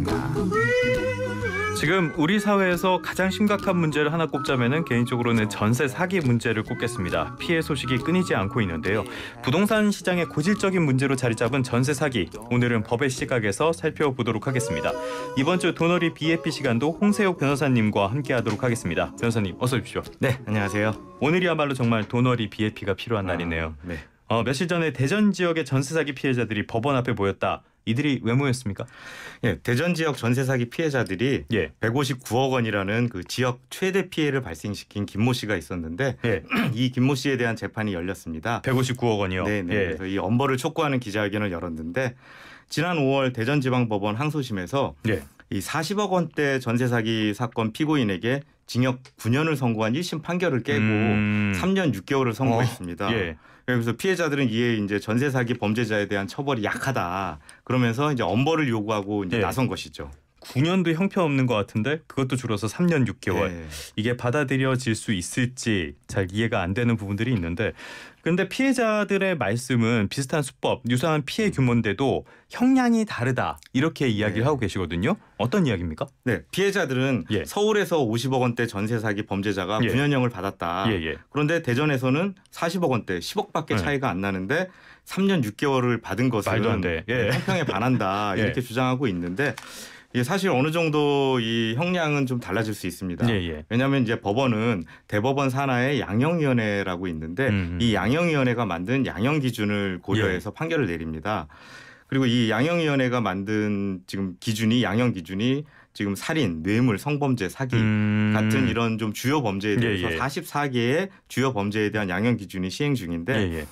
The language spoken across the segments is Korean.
말다 지금 우리 사회에서 가장 심각한 문제를 하나 꼽자면은 개인적으로는 전세 사기 문제를 꼽겠습니다. 피해 소식이 끊이지 않고 있는데요. 부동산 시장의 고질적인 문제로 자리 잡은 전세 사기. 오늘은 법의 시각에서 살펴보도록 하겠습니다. 이번 주 도널이 BFP 시간도 홍세옥 변호사님과 함께하도록 하겠습니다. 변호사님 어서 오십시오. 네, 안녕하세요. 오늘이야말로 정말 도널이 BFP가 필요한 아, 날이네요. 네. 어, 며칠 전에 대전 지역의 전세 사기 피해자들이 법원 앞에 모였다. 이들이 왜 모였습니까? 예, 대전 지역 전세 사기 피해자들이 예. 159억 원이라는 그 지역 최대 피해를 발생시킨 김 모 씨가 있었는데 예. 이 김 모 씨에 대한 재판이 열렸습니다. 159억 원이요. 네, 네. 예. 그래서 이 엄벌을 촉구하는 기자회견을 열었는데 지난 5월 대전지방법원 항소심에서 예. 이 40억 원대 전세 사기 사건 피고인에게 징역 9년을 선고한 1심 판결을 깨고 음... 3년 6개월을 선고했습니다. 어, 예. 그래서 피해자들은 이에 이제 전세 사기 범죄자에 대한 처벌이 약하다. 그러면서 이제 엄벌을 요구하고 이제 네. 나선 것이죠. 9년도 형편없는 것 같은데 그것도 줄어서 3년 6개월 예. 이게 받아들여질 수 있을지 잘 이해가 안 되는 부분들이 있는데 그런데 피해자들의 말씀은 비슷한 수법 유사한 피해 음. 규모인데도 형량이 다르다 이렇게 이야기를 예. 하고 계시거든요 어떤 이야기입니까? 네 피해자들은 예. 서울에서 50억 원대 전세 사기 범죄자가 9년형을 예. 받았다 예, 예. 그런데 대전에서는 40억 원대 10억밖에 차이가 안 나는데 3년 6개월을 받은 것은 말도 안 돼. 형평에 반한다 이렇게 주장하고 있는데 이게 사실 어느 정도 이 형량은 좀 달라질 수 있습니다. 예, 예. 왜냐하면 이제 법원은 대법원 산하의 양형위원회라고 있는데 음음. 음. 이 양형위원회가 만든 양형 기준을 고려해서 예. 판결을 내립니다. 그리고 이 양형위원회가 만든 지금 기준이 양형 기준이 지금 살인, 뇌물, 성범죄, 사기 음... 같은 이런 좀 주요 범죄에 예, 대해서 예, 예. 44개의 주요 범죄에 대한 양형 기준이 시행 중인데 예, 예.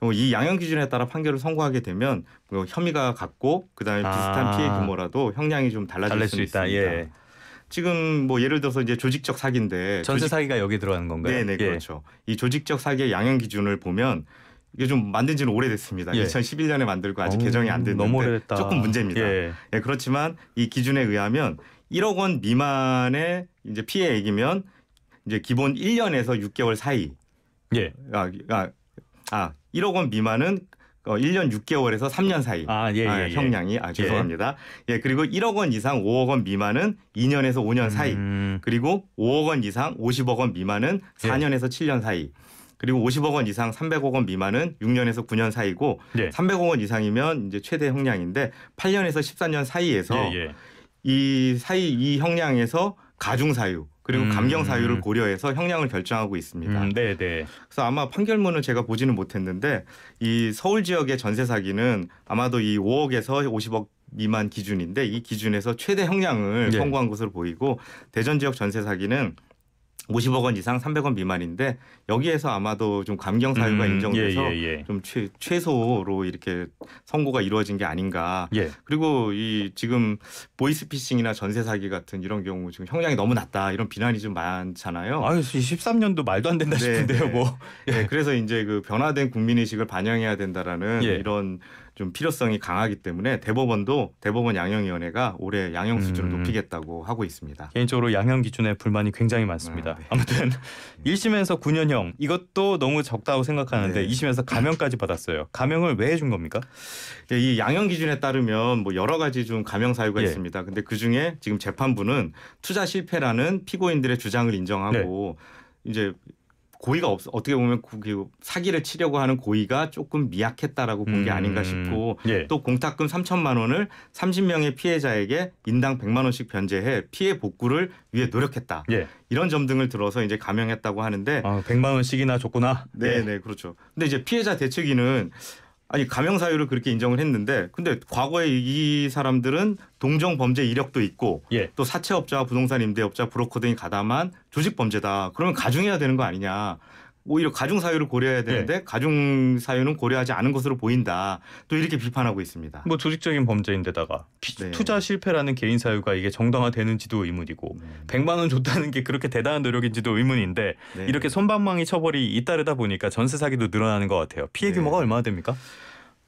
어, 이 양형 기준에 따라 판결을 선고하게 되면 뭐 혐의가 같고 그다음에 비슷한 아. 피해 규모라도 형량이 좀 달라질, 달라질 수 있다. 있습니다. 예. 지금 뭐 예를 들어서 이제 조직적 사기인데 전세 사기가 여기 들어가는 건가요? 네, 네, 그렇죠. 이 조직적 사기의 양형 기준을 보면 이게 좀 만든 지는 오래됐습니다. 예. 2011년에 만들고 아직 오, 어, 개정이 안 됐는데 조금 문제입니다. 예. 예, 그렇지만 이 기준에 의하면 1억 원 미만의 이제 피해액이면 이제 기본 1년에서 6개월 사이. 예. 아, 아, 아 1억 원 미만은 어, 1년 6개월에서 3년 사이 아, 예, 아, 예, 예. 형량이 아 예. 죄송합니다. 예. 예. 그리고 1억 원 이상 5억 원 미만은 2년에서 5년 사이 음. 그리고 5억 원 이상 50억 원 미만은 4년에서 예. 7년 사이 그리고 50억 원 이상 300억 원 미만은 6년에서 9년 사이고 예. 300억 원 이상이면 이제 최대 형량인데 8년에서 13년 사이에서 예, 예, 이 사이 이 형량에서 가중 사유 그리고 음. 감경 사유를 고려해서 형량을 결정하고 있습니다. 음, 네, 네. 그래서 아마 판결문을 제가 보지는 못했는데 이 서울 지역의 전세 사기는 아마도 이 5억에서 50억 미만 기준인데 이 기준에서 최대 형량을 네. 선고한 것으로 보이고 대전 지역 전세 사기는 5 0억원 이상 3 0백원 미만인데 여기에서 아마도 좀 감경 사유가 음, 예, 인정돼서 예, 예. 좀 최, 최소로 이렇게 선고가 이루어진 게 아닌가. 예. 그리고 이 지금 보이스피싱이나 전세 사기 같은 이런 경우 지금 형량이 너무 낮다 이런 비난이 좀 많잖아요. 아 13년도 말도 안 된다 네, 싶은데요, 네. 뭐. 네, 예. 그래서 이제 그 변화된 국민의식을 반영해야 된다라는 예. 이런 좀 필요성이 강하기 때문에 대법원도 대법원 양형위원회가 올해 양형 수준을 음. 높이겠다고 하고 있습니다. 개인적으로 양형 기준에 불만이 굉장히 많습니다. 아, 네. 무튼 네. 1심에서 9년형 이것도 너무 적다고 생각하는데 네. 2심에서 감형까지 받았어요. 감형을 왜 해준 겁니까? 네, 이 양형 기준에 따르면 뭐 여러 가지 좀 감형 사유가 예. 있습니다. 근데 그 중에 지금 재판부는 투자 실패라는 피고인들의 주장을 인정하고 네. 이제 고의가 없 어떻게 어 보면 그, 그 사기를 치려고 하는 고의가 조금 미약했다라고 본게 음. 아닌가 싶고 예. 또 공탁금 3천만 원을 30명의 피해자에게 인당 100만 원씩 변제해 피해 복구를 위해 노력했다. 예. 이런 점 등을 들어서 이제 감형했다고 하는데 아, 100만 원씩이나 줬구나. 네, 예. 네, 그렇죠. 근데 이제 피해자 대책위는 아니 감형 사유를 그렇게 인정을 했는데 근데 과거에 이 사람들은 동정 범죄 이력도 있고 예. 또 사채업자, 부동산 임대업자, 브로커 등이 가담한 조직 범죄다. 그러면 가중해야 되는 거 아니냐. 오히려 가중 사유를 고려해야 네. 되는데 네. 가중 사유는 고려하지 않은 것으로 보인다. 또 이렇게 비판하고 있습니다. 뭐 조직적인 범죄인데다가 네. 투자 실패라는 개인 사유가 이게 정당화되는지도 의문이고 네. 음. 100만 원 줬다는 게 그렇게 대단한 노력인지도 의문인데 네. 이렇게 손방망이 처벌이 잇따르다 보니까 전세 사기도 늘어나는 것 같아요. 피해 네. 규모가 얼마나 됩니까?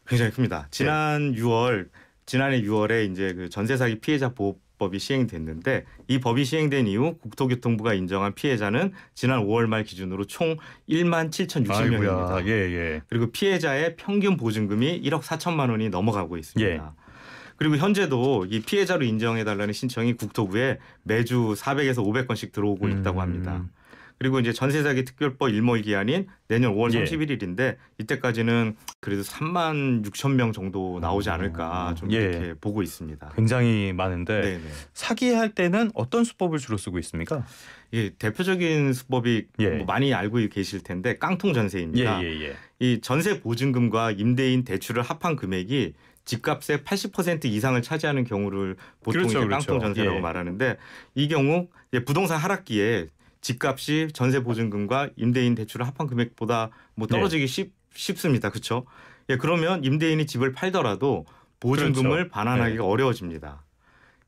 굉장히 큽니다. 지난 6월 지난해 6월에 이제 그 전세 사기 피해자 보호 법이 시행됐는데 이 법이 시행된 이후 국토교통부가 인정한 피해자는 지난 5월 말 기준으로 총 1만 7,060명입니다. 예, 예. 그리고 피해자의 평균 보증금이 1억 4천만 원이 넘어가고 있습니다. 예. 그리고 현재도 이 피해자로 인정해달라는 신청이 국토부에 매주 400에서 500건씩 들어오고 음. 있다고 합니다. 그리고 이제 전세 사기 특별법 일몰 기한인 내년 5월 예. 31일인데 이때까지는 그래도 3만 6천 명 정도 나오지 않을까 음, 좀 예. 이렇게 보고 있습니다. 굉장히 많은데 네네. 사기할 때는 어떤 수법을 주로 쓰고 있습니까? 예, 대표적인 수법이 예. 뭐 많이 알고 계실 텐데 깡통 전세입니다. 예, 예, 예. 이 전세 보증금과 임대인 대출을 합한 금액이 집값의 80% 이상을 차지하는 경우를 보통 그렇죠, 이제 그렇죠. 깡통 전세라고 그 말하는데 이 경우 부동산 하락기에 집값이 전세 보증금과 임대인 대출 을 합한 금액보다 뭐 네. 떨어지기 쉽, 쉽습니다. 그렇죠? 예, 그러면 임대인이 집을 팔더라도 보증금을 그렇죠. 반환하기가 네. 어려워집니다.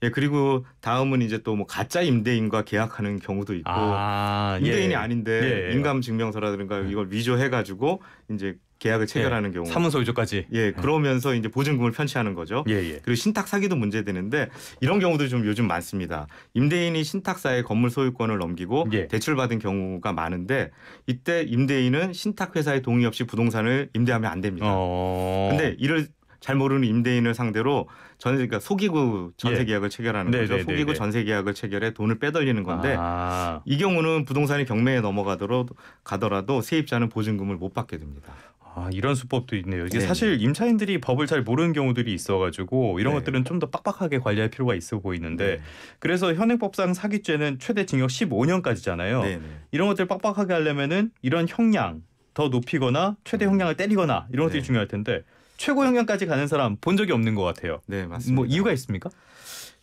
예, 그리고 다음은 이제 또 뭐 가짜 임대인과 계약하는 경우도 있고 아, 예. 임대인이 예. 아닌데 예. 예. 인감 증명서라든가 네. 이걸 위조해 가지고 이제 계약을 예, 체결하는 예. 경우 사문서 위조까지 예, 예 그러면서 이제 보증금을 편취하는 거죠. 예예. 예. 그리고 신탁 사기도 문제되는데 이런 경우도 좀 요즘 많습니다. 임대인이 신탁사에 건물 소유권을 넘기고 예. 대출받은 경우가 많은데 이때 임대인은 신탁회사의 동의 없이 부동산을 임대하면 안 됩니다. 어... 근데 이를 잘 모르는 임대인을 상대로 그러니까 전세 그러니까 속이고 전세 계약을 예. 체결하는 네네네네. 거죠. 속이고 네, 네, 네. 전세 계약을 체결해 돈을 빼돌리는 건데 아. 이 경우는 부동산이 경매에 넘어가도록 가더라도 세입자는 보증금을 못 받게 됩니다. 아 이런 수법도 있네요. 이게 네 사실 임차인들이 법을 잘 모르는 경우들이 있어가지고 이런 네. 것들은 좀 더 빡빡하게 관리할 필요가 있어 보이는데 네. 그래서 현행법상 사기죄는 최대 징역 15년까지잖아요. 네 이런 것들 빡빡하게 하려면은 이런 형량 더 높이거나 최대 음. 형량을 때리거나 이런 것들이 네. 중요할 텐데 최고 형량까지 가는 사람 본 적이 없는 것 같아요. 네 뭐 맞습니다. 뭐 이유가 있습니까?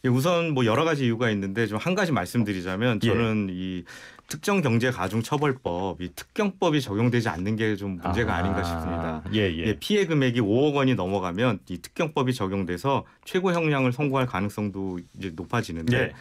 예, 우선 뭐 여러 가지 이유가 있는데 좀 한 가지 말씀드리자면 예. 저는 예. 이 특정 경제 가중 처벌법 이 특경법이 적용되지 않는 게 좀 문제가 아, 닌가 싶습니다. 예, 예. 예, 피해 금액이 5억 원이 넘어가면 이 특경법이 적용돼서 최고 형량을 선고할 가능성도 이제 높아지는데 예.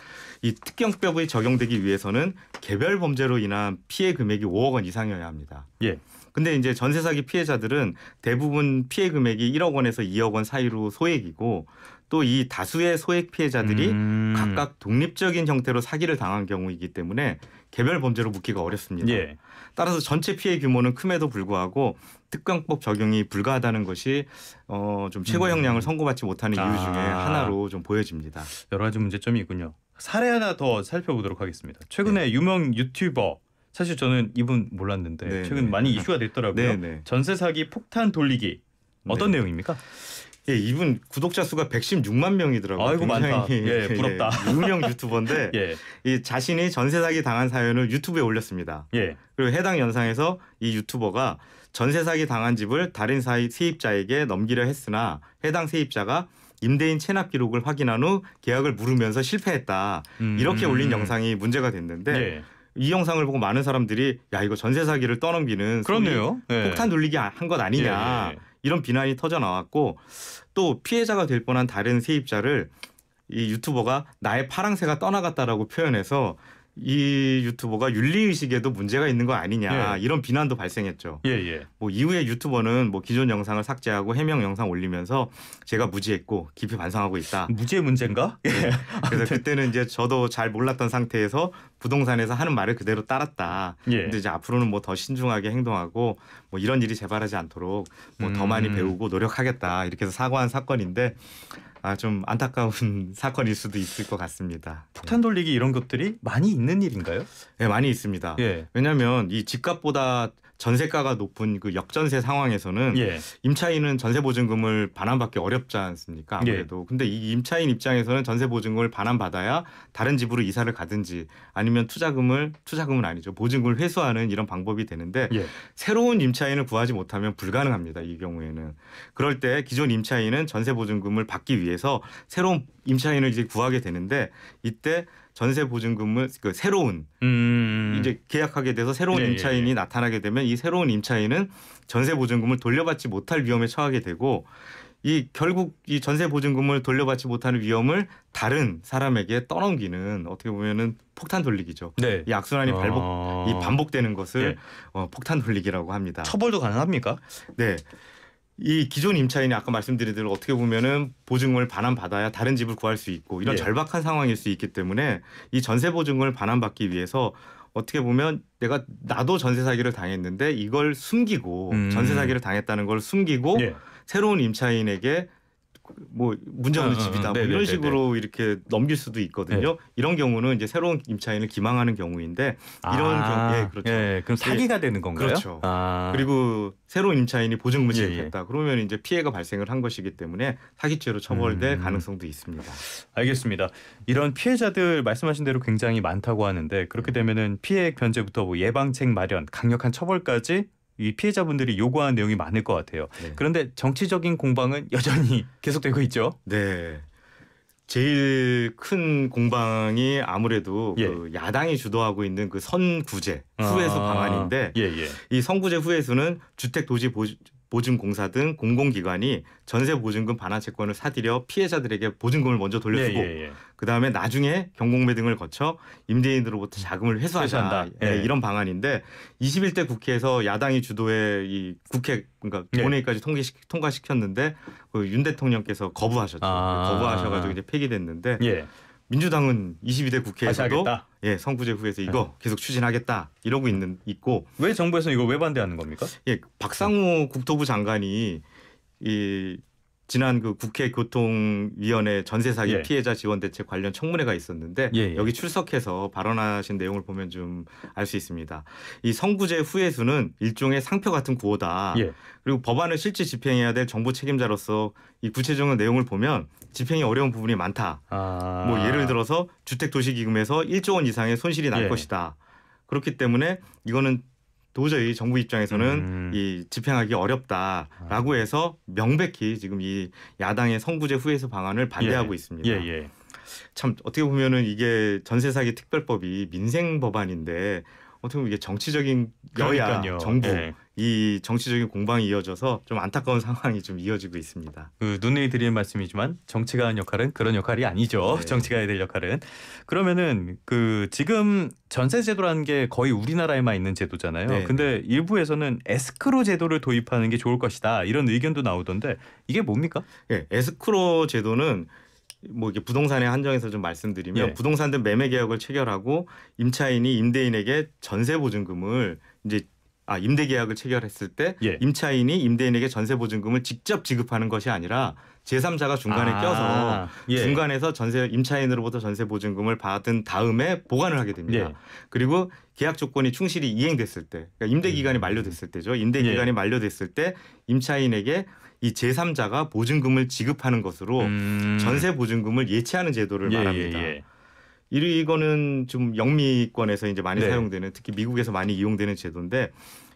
이 특경법이 적용되기 위해서는 개별 범죄로 인한 피해 금액이 5억 원 이상이어야 합니다. 예. 근데 이제 전세 사기 피해자들은 대부분 피해 금액이 1억 원에서 2억 원 사이로 소액이고 또 이 다수의 소액 피해자들이 음. 각각 독립적인 형태로 사기를 당한 경우이기 때문에 개별 범죄로 묻기가 어렵습니다. 예. 따라서 전체 피해 규모는 큼에도 불구하고 특강법 적용이 불가하다는 것이 어좀 최고 형량을 음. 선고받지 못하는 이유 중에 아. 하나로 좀 보여집니다. 여러 가지 문제점이 있군요. 사례 하나 더 살펴보도록 하겠습니다. 최근에 네. 유명 유튜버 사실 저는 이분 몰랐는데 네네. 최근 네. 많이 이슈가 됐더라고요. 네네. 네. 전세 사기 폭탄 돌리기 어떤 네. 내용입니까? 예, 이분 구독자 수가 116만 명이더라고요. 아이고 많다. 예, 예, 부럽다. 예, 유명 유튜버인데 예. 이 자신이 전세 사기 당한 사연을 유튜브에 올렸습니다. 예. 그리고 해당 영상에서 이 유튜버가 전세 사기 당한 집을 다른 사이 세입자에게 넘기려 했으나 해당 세입자가 임대인 체납 기록을 확인한 후 계약을 물으면서 실패했다. 음. 이렇게 올린 음. 영상이 문제가 됐는데 예. 이 영상을 보고 많은 사람들이 야 이거 전세 사기를 떠넘기는 그렇네요. 예. 폭탄 돌리기 한 것 아니냐 예, 예, 이런 비난이 터져 나왔고 또 피해자가 될 뻔한 다른 세입자를 이 유튜버가 나의 파랑새가 떠나갔다라고 표현해서 이 유튜버가 윤리 의식에도 문제가 있는 거 아니냐 예. 이런 비난도 발생했죠. 예예. 예. 뭐 이후에 유튜버는 뭐 기존 영상을 삭제하고 해명 영상 올리면서 제가 무지했고 깊이 반성하고 있다. 무지의 문제인가? 네. 예. 그래서 그때는 이제 저도 잘 몰랐던 상태에서 부동산에서 하는 말을 그대로 따랐다. 예. 근데 이제 앞으로는 뭐 더 신중하게 행동하고 뭐 이런 일이 재발하지 않도록 뭐더 음. 많이 배우고 노력하겠다 이렇게 해서 사과한 사건인데 아, 좀 안타까운 사건일 수도 있을 것 같습니다. 폭탄 돌리기 이런 것들이 많이 있는 일인가요? 예, 네, 많이 있습니다. 예. 왜냐하면 이 집값보다 전세가가 높은 그 역전세 상황에서는 예. 임차인은 전세 보증금을 반환받기 어렵지 않습니까? 예. 아무래도. 예. 근데 이 임차인 입장에서는 전세 보증금을 반환받아야 다른 집으로 이사를 가든지 아니면 투자금을 투자금은 아니죠. 보증금을 회수하는 이런 방법이 되는데 예. 새로운 임차인을 구하지 못하면 불가능합니다. 이 경우에는. 그럴 때 기존 임차인은 전세 보증금을 받기 위해서 새로운 임차인을 이제 구하게 되는데 이때 전세 보증금을 그 새로운 음. 이제 계약하게 돼서 새로운 네, 임차인이 네. 나타나게 되면 이 새로운 임차인은 전세 보증금을 돌려받지 못할 위험에 처하게 되고 이 결국 이 전세 보증금을 돌려받지 못하는 위험을 다른 사람에게 떠넘기는 어떻게 보면은 폭탄 돌리기죠. 네. 이 악순환이 발복 아. 이 반복되는 것을 네. 어, 폭탄 돌리기라고 합니다. 처벌도 가능합니까? 네. 이 기존 임차인이 아까 말씀드린 대로 어떻게 보면은 보증금을 반환 받아야 다른 집을 구할 수 있고 이런 예. 절박한 상황일 수 있기 때문에 이 전세 보증금을 반환받기 위해서 어떻게 보면 내가 나도 전세 사기를 당했는데 이걸 숨기고 음. 전세 사기를 당했다는 걸 숨기고 예. 새로운 임차인에게 뭐 문제 없는 어, 집이다 어, 뭐 네, 네, 이런 네, 식으로 이렇게 넘길 수도 있거든요. 네. 이런 경우는 이제 새로운 임차인을 기망하는 경우인데 이런 아, 경우에 예, 그렇죠. 예, 예. 그럼 예. 사기가 되는 건가요? 그렇죠. 아. 그리고 새로운 임차인이 보증금을 지급했다. 예, 예. 그러면 이제 피해가 발생을 한 것이기 때문에 사기죄로 처벌될 음. 가능성도 있습니다. 알겠습니다. 이런 피해자들 말씀하신 대로 굉장히 많다고 하는데 그렇게 음. 되면은 피해 변제부터 뭐 예방책 마련, 강력한 처벌까지 이 피해자분들이 요구하는 내용이 많을 것 같아요. 네. 그런데 정치적인 공방은 여전히 계속되고 있죠. 네. 제일 큰 공방이 아무래도 예. 그 야당이 주도하고 있는 그 선구제 후회수 아~ 방안인데 예, 예. 이 선구제 후회수는 주택 도시 보 보증공사 등 공공기관이 전세 보증금 반환 채권을 사들여 피해자들에게 보증금을 먼저 돌려주고 예, 예, 예. 그다음에 나중에 경공매 등을 거쳐 임대인으로부터 자금을 회수하자 예, 예, 이런 방안인데 21대 국회에서 야당이 주도해 이 국회 그러니까 예. 본회의까지 통과시, 통과시켰는데 그 윤 대통령께서 거부하셨죠. 아~ 거부하셔가지고 이제 폐기됐는데 예. 민주당은 22대 국회에서도 예, 선구제 후에서 이거 네. 계속 추진하겠다 이러고 있는 있고 왜 정부에서는 이거 왜 반대하는 겁니까? 예, 박상호 네. 국토부 장관이 이 지난 그 국회 교통위원회 전세 사기 예. 피해자 지원 대책 관련 청문회가 있었는데 예예. 예. 여기 출석해서 발언하신 내용을 보면 좀 알 수 있습니다. 이성구제 후회수는 일종의 상표 같은 구호다. 예. 그리고 법안을 실제 집행해야 될 정부 책임자로서 이 구체적인 내용을 보면 집행이 어려운 부분이 많다. 아. 뭐 예를 들어서 주택 도시기금에서 1조 원 이상의 손실이 날 예. 것이다. 그렇기 때문에 이거는 도저히 정부 입장에서는 음. 이 집행하기 어렵다라고 아. 해서 명백히 지금 이 야당의 성구제 후에서 방안을 반대하고 예. 있습니다. 예, 예. 참 어떻게 보면은 이게 전세 사기 특별법이 민생 법안인데 어떻게 보면 이게 정치적인 여야 그러니까요. 정부 예. 이 정치적인 공방이 이어져서 좀 안타까운 상황이 좀 이어지고 있습니다. 그 눈에 드리는 말씀이지만 정치가 한 역할은 그런 역할이 아니죠. 네. 정치가 해야 될 역할은 그러면은 그 지금 전세 제도라는 게 거의 우리나라에만 있는 제도잖아요. 네. 근데 일부에서는 에스크로 제도를 도입하는 게 좋을 것이다 이런 의견도 나오던데 이게 뭡니까? 예, 네, 에스크로 제도는 뭐 이게 부동산에 한정해서 좀 말씀드리면 예. 부동산 등 매매 계약을 체결하고 임차인이 임대인에게 전세 보증금을 이제 아, 임대 계약을 체결했을 때 예. 임차인이 임대인에게 전세 보증금을 직접 지급하는 것이 아니라 제3자가 중간에 아, 껴서 예. 중간에서 전세 임차인으로부터 전세 보증금을 받은 다음에 보관을 하게 됩니다. 예. 그리고 계약 조건이 충실히 이행됐을 때, 그러니까 임대 음. 기간이 만료됐을 때죠. 임대 예. 기간이 예. 만료됐을 때 임차인에게 이 제3자가 보증금을 지급하는 것으로 음. 전세 보증금을 예치하는 제도를 예, 예 말합니다. 예, 이거는 좀 영미권에서 이제 많이 네. 사용되는 특히 미국에서 많이 이용되는 제도인데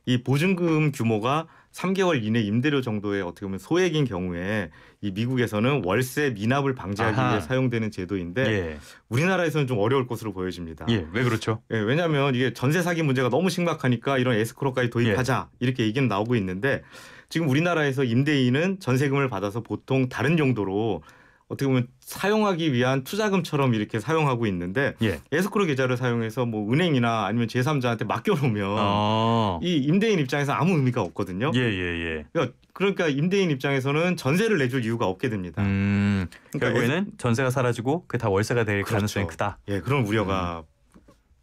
이 보증금 규모가 3개월 이내 임대료 정도의 어떻게 보면 소액인 경우에 이 미국에서는 월세 미납을 방지하기 아하. 위해 사용되는 제도인데 예. 우리나라에서는 좀 어려울 것으로 보여집니다. 예, 왜 그렇죠? 예, 왜냐하면 이게 전세 사기 문제가 너무 심각하니까 이런 에스크로까지 도입하자 예. 이렇게 얘기는 나오고 있는데 지금 우리나라에서 임대인은 전세금을 받아서 보통 다른 용도로 어떻게 보면 사용하기 위한 투자금처럼 이렇게 사용하고 있는데 예. 에스크로 계좌를 사용해서 뭐 은행이나 아니면 제3자한테 맡겨놓으면 아. 이 임대인 입장에서 아무 의미가 없거든요. 예, 예, 예. 그러니까, 그러니까 임대인 입장에서는 전세를 내줄 이유가 없게 됩니다. 음, 그러니까 결국에는 그러니까 에스... 전세가 사라지고 그게 다 월세가 될 그렇죠. 가능성이 크다. 예, 그런 우려가 음.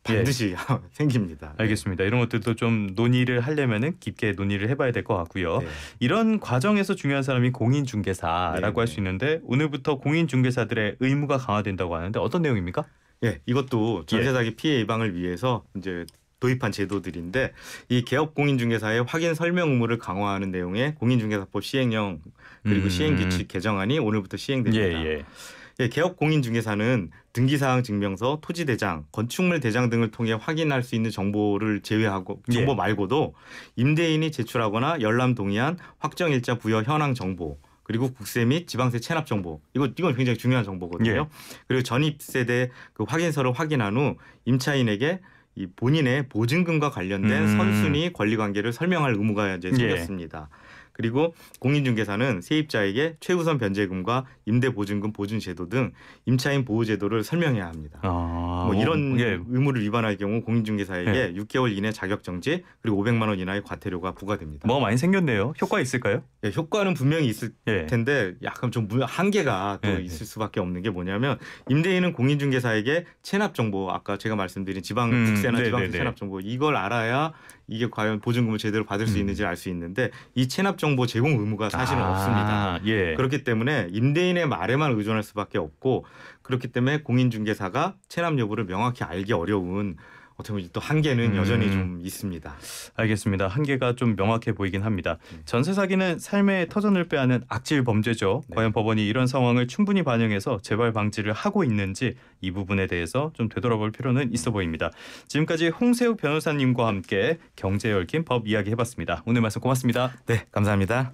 반드시 예. 생깁니다. 네. 알겠습니다. 이런 것들도 좀 논의를 하려면은 깊게 논의를 해봐야 될 것 같고요. 네. 이런 과정에서 중요한 사람이 공인중개사라고 할수 네, 네. 있는데 오늘부터 공인중개사들의 의무가 강화된다고 하는데 어떤 내용입니까? 예, 이것도 전세 사기 예. 피해 예방을 위해서 이제 도입한 제도들인데 이 개업 공인중개사의 확인 설명 의무를 강화하는 내용의 공인중개사법 시행령 그리고 음. 시행규칙 개정안이 오늘부터 시행됩니다. 예, 예. 예, 개업 공인중개사는 등기사항 증명서, 토지 대장, 건축물 대장 등을 통해 확인할 수 있는 정보를 제외하고 예. 정보 예. 말고도 임대인이 제출하거나 열람 동의안, 확정 일자 부여 현황 정보 그리고 국세 및 지방세 체납 정보. 이거 이건 굉장히 중요한 정보거든요. 예. 그리고 전입세 대그 확인서를 확인한 후 임차인에게 이 본인의 보증금과 관련된 음. 선순위 권리 관계를 설명할 의무가 이제 예. 생겼습니다. 예. 그리고 공인중개사는 세입자에게 최우선 변제금과 임대보증금 보증 제도 등 임차인 보호 제도를 설명해야 합니다. 아, 뭐 이런 어, 예. 의무를 위반할 경우 공인중개사에게 예. 6개월 이내 자격 정지 그리고 500만 원 이하의 과태료가 부과됩니다. 뭐 많이 생겼네요. 효과 있을까요? 예, 효과는 분명히 있을 예. 텐데 약간 좀 한계가 또 예, 예. 있을 수밖에 없는 게 뭐냐면 임대인은 공인중개사에게 체납 정보 아까 제가 말씀드린 지방 특세나 음, 네, 네, 지방 네. 세체납 정보 이걸 알아야 이게 과연 보증금을 제대로 받을 수 음. 있는지 알 수 있는데 이 체납 정보 제공 의무가 사실은 아, 없습니다. 예. 그렇기 때문에 임대인의 말에만 의존할 수밖에 없고 그렇기 때문에 공인중개사가 체납 여부를 명확히 알기 어려운 어떻게 보면 또 한계는 음. 여전히 좀 있습니다. 알겠습니다. 한계가 좀 명확해 보이긴 합니다. 네. 전세 사기는 삶의 터전을 빼앗는 악질 범죄죠. 네. 과연 법원이 이런 상황을 충분히 반영해서 재발 방지를 하고 있는지 이 부분에 대해서 좀 되돌아볼 필요는 있어 보입니다. 지금까지 홍세욱 변호사님과 함께 경제 얽힌 법 이야기 해봤습니다. 오늘 말씀 고맙습니다. 네, 감사합니다.